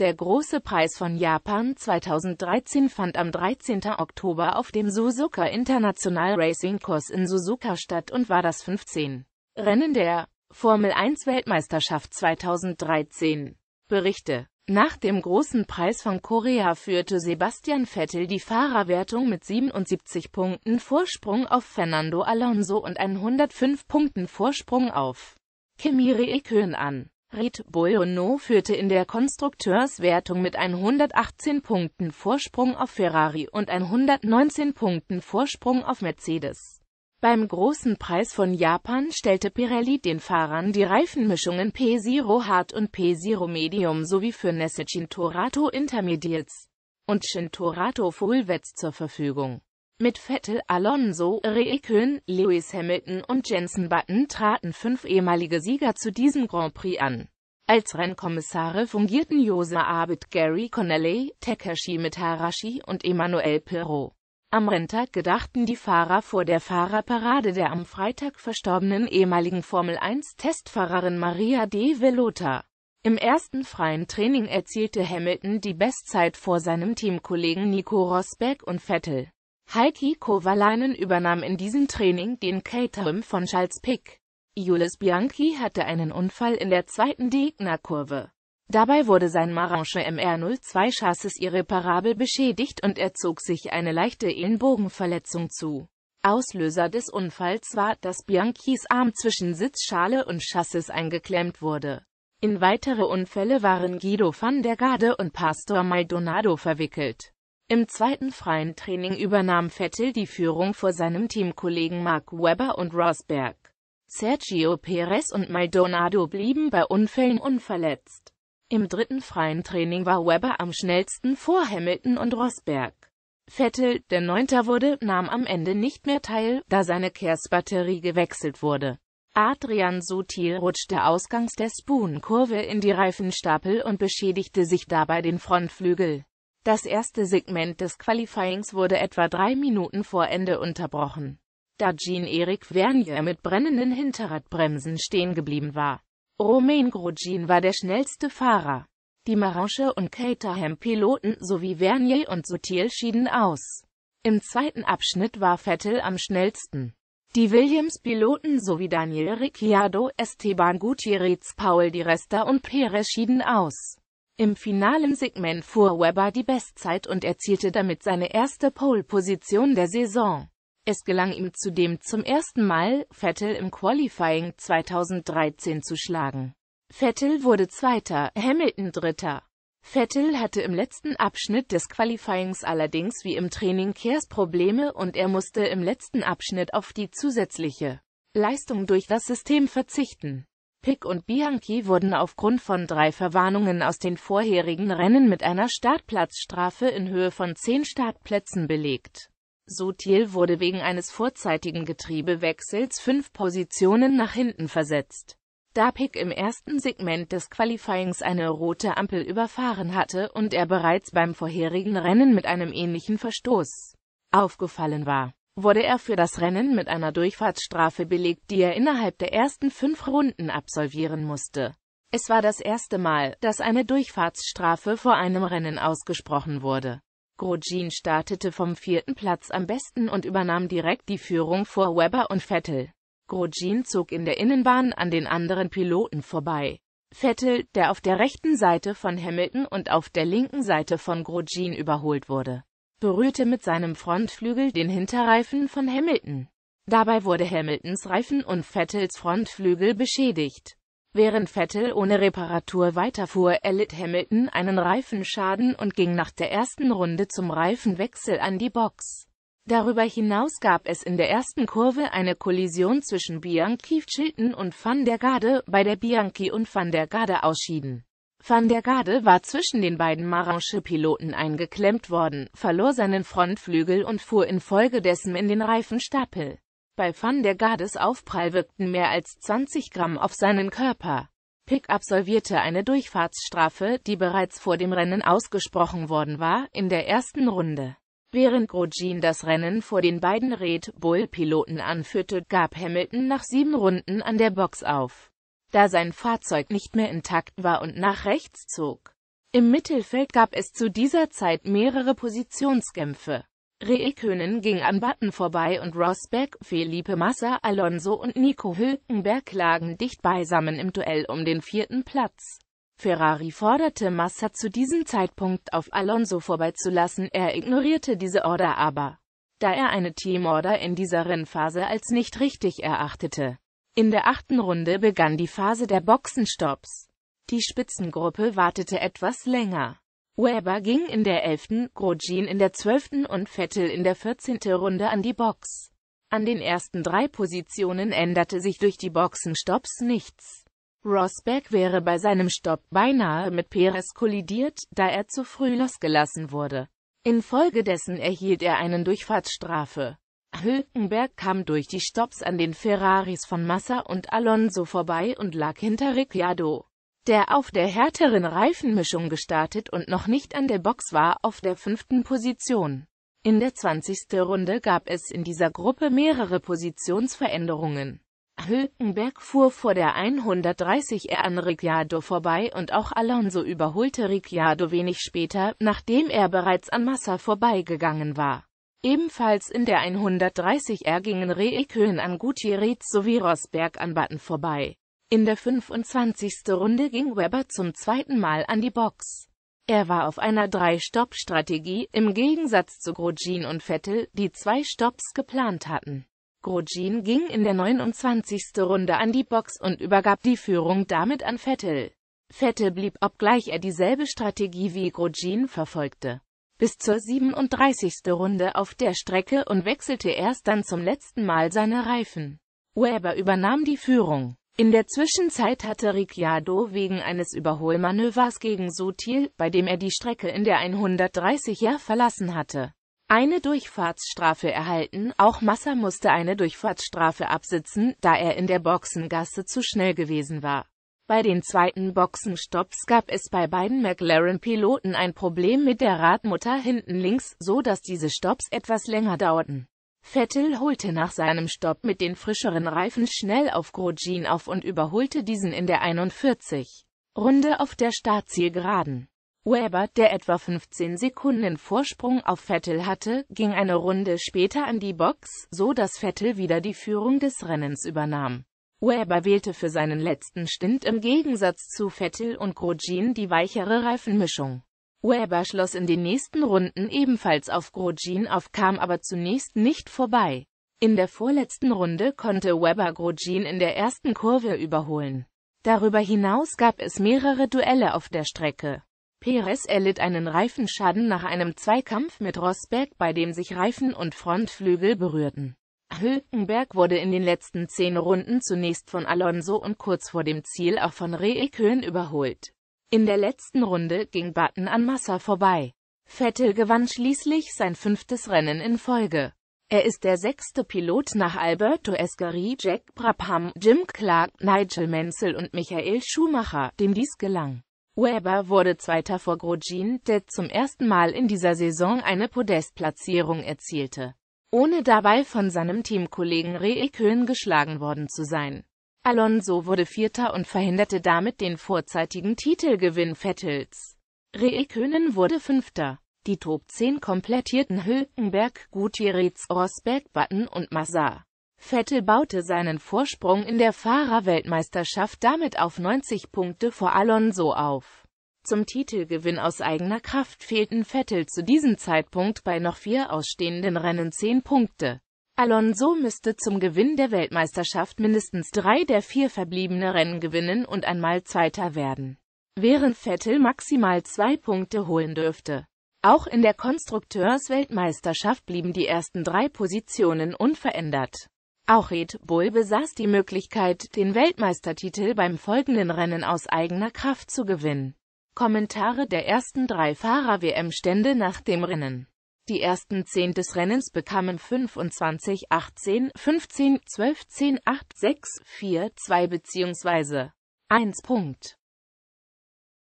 Der große Preis von Japan 2013 fand am 13. Oktober auf dem Suzuka International Racing Course in Suzuka statt und war das 15. Rennen der Formel 1 Weltmeisterschaft 2013. Berichte nach dem großen Preis von Korea führte Sebastian Vettel die Fahrerwertung mit 77 Punkten Vorsprung auf Fernando Alonso und 105 Punkten Vorsprung auf Kimi Räikkönen an. Red Bull führte in der Konstrukteurswertung mit 118 Punkten Vorsprung auf Ferrari und 119 Punkten Vorsprung auf Mercedes. Beim Großen Preis von Japan stellte Pirelli den Fahrern die Reifenmischungen P0 Hard und P0 Medium sowie für Nesse Cinturato Intermediates und Cinturato Fullwets zur Verfügung. Mit Vettel, Alonso, Reikön, Lewis Hamilton und Jensen Button traten fünf ehemalige Sieger zu diesem Grand Prix an. Als Rennkommissare fungierten Jose Abit, Gary Connelly, Takashi Mitarashi und Emmanuel Perrault. Am Renntag gedachten die Fahrer vor der Fahrerparade der am Freitag verstorbenen ehemaligen Formel-1-Testfahrerin Maria de Velota. Im ersten freien Training erzielte Hamilton die Bestzeit vor seinem Teamkollegen Nico Rosberg und Vettel. Heikki Kovalainen übernahm in diesem Training den Caterham von Charles Pick. Jules Bianchi hatte einen Unfall in der zweiten Degner-Kurve. Dabei wurde sein Marange MR02 Chassis irreparabel beschädigt und er zog sich eine leichte Ellenbogenverletzung zu. Auslöser des Unfalls war, dass Bianchis Arm zwischen Sitzschale und Chassis eingeklemmt wurde. In weitere Unfälle waren Guido van der Garde und Pastor Maldonado verwickelt. Im zweiten freien Training übernahm Vettel die Führung vor seinem Teamkollegen Mark Webber und Rosberg. Sergio Perez und Maldonado blieben bei Unfällen unverletzt. Im dritten freien Training war Webber am schnellsten vor Hamilton und Rosberg. Vettel, der Neunter wurde, nahm am Ende nicht mehr teil, da seine Kehrsbatterie gewechselt wurde. Adrian Sutil rutschte ausgangs der Spoon-Kurve in die Reifenstapel und beschädigte sich dabei den Frontflügel. Das erste Segment des Qualifyings wurde etwa drei Minuten vor Ende unterbrochen, da Jean-Eric Vernier mit brennenden Hinterradbremsen stehen geblieben war. Romain Grosjean war der schnellste Fahrer. Die Marange und Caterham-Piloten sowie Vernier und Sutil schieden aus. Im zweiten Abschnitt war Vettel am schnellsten. Die Williams-Piloten sowie Daniel Ricciardo, Esteban Gutierrez, Paul Di Resta und Perez schieden aus. Im finalen Segment fuhr Webber die Bestzeit und erzielte damit seine erste Pole-Position der Saison. Es gelang ihm zudem zum ersten Mal, Vettel im Qualifying 2013 zu schlagen. Vettel wurde Zweiter, Hamilton Dritter. Vettel hatte im letzten Abschnitt des Qualifyings allerdings wie im Training Probleme und er musste im letzten Abschnitt auf die zusätzliche Leistung durch das System verzichten. Pick und Bianchi wurden aufgrund von drei Verwarnungen aus den vorherigen Rennen mit einer Startplatzstrafe in Höhe von zehn Startplätzen belegt. Sutil wurde wegen eines vorzeitigen Getriebewechsels fünf Positionen nach hinten versetzt. Da Pick im ersten Segment des Qualifyings eine rote Ampel überfahren hatte und er bereits beim vorherigen Rennen mit einem ähnlichen Verstoß aufgefallen war wurde er für das Rennen mit einer Durchfahrtsstrafe belegt, die er innerhalb der ersten fünf Runden absolvieren musste. Es war das erste Mal, dass eine Durchfahrtsstrafe vor einem Rennen ausgesprochen wurde. Grosjean startete vom vierten Platz am besten und übernahm direkt die Führung vor Webber und Vettel. Grosjean zog in der Innenbahn an den anderen Piloten vorbei. Vettel, der auf der rechten Seite von Hamilton und auf der linken Seite von Grosjean überholt wurde berührte mit seinem Frontflügel den Hinterreifen von Hamilton. Dabei wurde Hamiltons Reifen und Vettels Frontflügel beschädigt. Während Vettel ohne Reparatur weiterfuhr, erlitt Hamilton einen Reifenschaden und ging nach der ersten Runde zum Reifenwechsel an die Box. Darüber hinaus gab es in der ersten Kurve eine Kollision zwischen Bianchi Chilton und Van der Garde, bei der Bianchi und Van der Garde ausschieden. Van der Garde war zwischen den beiden Marange-Piloten eingeklemmt worden, verlor seinen Frontflügel und fuhr infolgedessen in den Reifenstapel. Bei Van der Gardes Aufprall wirkten mehr als 20 Gramm auf seinen Körper. Pick absolvierte eine Durchfahrtsstrafe, die bereits vor dem Rennen ausgesprochen worden war, in der ersten Runde. Während Grosjean das Rennen vor den beiden Red Bull-Piloten anführte, gab Hamilton nach sieben Runden an der Box auf da sein Fahrzeug nicht mehr intakt war und nach rechts zog. Im Mittelfeld gab es zu dieser Zeit mehrere Positionskämpfe. Reekönen ging an Button vorbei und Rosberg, Felipe Massa, Alonso und Nico Hülkenberg lagen dicht beisammen im Duell um den vierten Platz. Ferrari forderte Massa zu diesem Zeitpunkt auf Alonso vorbeizulassen, er ignorierte diese Order aber, da er eine Teamorder in dieser Rennphase als nicht richtig erachtete. In der achten Runde begann die Phase der Boxenstopps. Die Spitzengruppe wartete etwas länger. Weber ging in der elften, Grosjean in der zwölften und Vettel in der 14. Runde an die Box. An den ersten drei Positionen änderte sich durch die Boxenstopps nichts. Rosberg wäre bei seinem Stopp beinahe mit Perez kollidiert, da er zu früh losgelassen wurde. Infolgedessen erhielt er einen Durchfahrtsstrafe. Hülkenberg kam durch die Stops an den Ferraris von Massa und Alonso vorbei und lag hinter Ricciardo, der auf der härteren Reifenmischung gestartet und noch nicht an der Box war, auf der fünften Position. In der 20. Runde gab es in dieser Gruppe mehrere Positionsveränderungen. Hülkenberg fuhr vor der 130 er an Ricciardo vorbei und auch Alonso überholte Ricciardo wenig später, nachdem er bereits an Massa vorbeigegangen war. Ebenfalls in der 130 r gingen Reekön an Gutierrez sowie Rosberg an Button vorbei. In der 25. Runde ging Weber zum zweiten Mal an die Box. Er war auf einer Drei-Stopp-Strategie, im Gegensatz zu Grosjean und Vettel, die zwei Stops geplant hatten. Grosjean ging in der 29. Runde an die Box und übergab die Führung damit an Vettel. Vettel blieb, obgleich er dieselbe Strategie wie Grosjean verfolgte bis zur 37. Runde auf der Strecke und wechselte erst dann zum letzten Mal seine Reifen. Weber übernahm die Führung. In der Zwischenzeit hatte Ricciardo wegen eines Überholmanövers gegen Sutil, bei dem er die Strecke in der 130 er verlassen hatte, eine Durchfahrtsstrafe erhalten. Auch Massa musste eine Durchfahrtsstrafe absitzen, da er in der Boxengasse zu schnell gewesen war. Bei den zweiten Boxenstopps gab es bei beiden McLaren-Piloten ein Problem mit der Radmutter hinten links, so dass diese Stopps etwas länger dauerten. Vettel holte nach seinem Stopp mit den frischeren Reifen schnell auf Grosjean auf und überholte diesen in der 41. Runde auf der Startzielgeraden. Weber, der etwa 15 Sekunden Vorsprung auf Vettel hatte, ging eine Runde später an die Box, so dass Vettel wieder die Führung des Rennens übernahm. Weber wählte für seinen letzten Stint im Gegensatz zu Vettel und Grosjean die weichere Reifenmischung. Weber schloss in den nächsten Runden ebenfalls auf Grosjean auf, kam aber zunächst nicht vorbei. In der vorletzten Runde konnte Weber Grosjean in der ersten Kurve überholen. Darüber hinaus gab es mehrere Duelle auf der Strecke. Perez erlitt einen Reifenschaden nach einem Zweikampf mit Rosberg, bei dem sich Reifen und Frontflügel berührten. Hülkenberg wurde in den letzten zehn Runden zunächst von Alonso und kurz vor dem Ziel auch von Reikön überholt. In der letzten Runde ging Button an Massa vorbei. Vettel gewann schließlich sein fünftes Rennen in Folge. Er ist der sechste Pilot nach Alberto Escari, Jack Brabham, Jim Clark, Nigel Menzel und Michael Schumacher, dem dies gelang. Weber wurde Zweiter vor Grosjean, der zum ersten Mal in dieser Saison eine Podestplatzierung erzielte ohne dabei von seinem Teamkollegen Ray Köhn geschlagen worden zu sein. Alonso wurde Vierter und verhinderte damit den vorzeitigen Titelgewinn Vettels. Räikkönen wurde Fünfter. Die Top 10 komplettierten Hülkenberg, Gutierrez, Rosberg, Button und Massa. Vettel baute seinen Vorsprung in der Fahrerweltmeisterschaft damit auf 90 Punkte vor Alonso auf zum Titelgewinn aus eigener Kraft fehlten Vettel zu diesem Zeitpunkt bei noch vier ausstehenden Rennen zehn Punkte. Alonso müsste zum Gewinn der Weltmeisterschaft mindestens drei der vier verbliebene Rennen gewinnen und einmal Zweiter werden, während Vettel maximal zwei Punkte holen dürfte. Auch in der Konstrukteursweltmeisterschaft blieben die ersten drei Positionen unverändert. Auch Red Bull besaß die Möglichkeit, den Weltmeistertitel beim folgenden Rennen aus eigener Kraft zu gewinnen. Kommentare der ersten drei Fahrer-WM-Stände nach dem Rennen. Die ersten zehn des Rennens bekamen 25, 18, 15, 12, 10, 8, 6, 4, 2 bzw. 1 Punkt.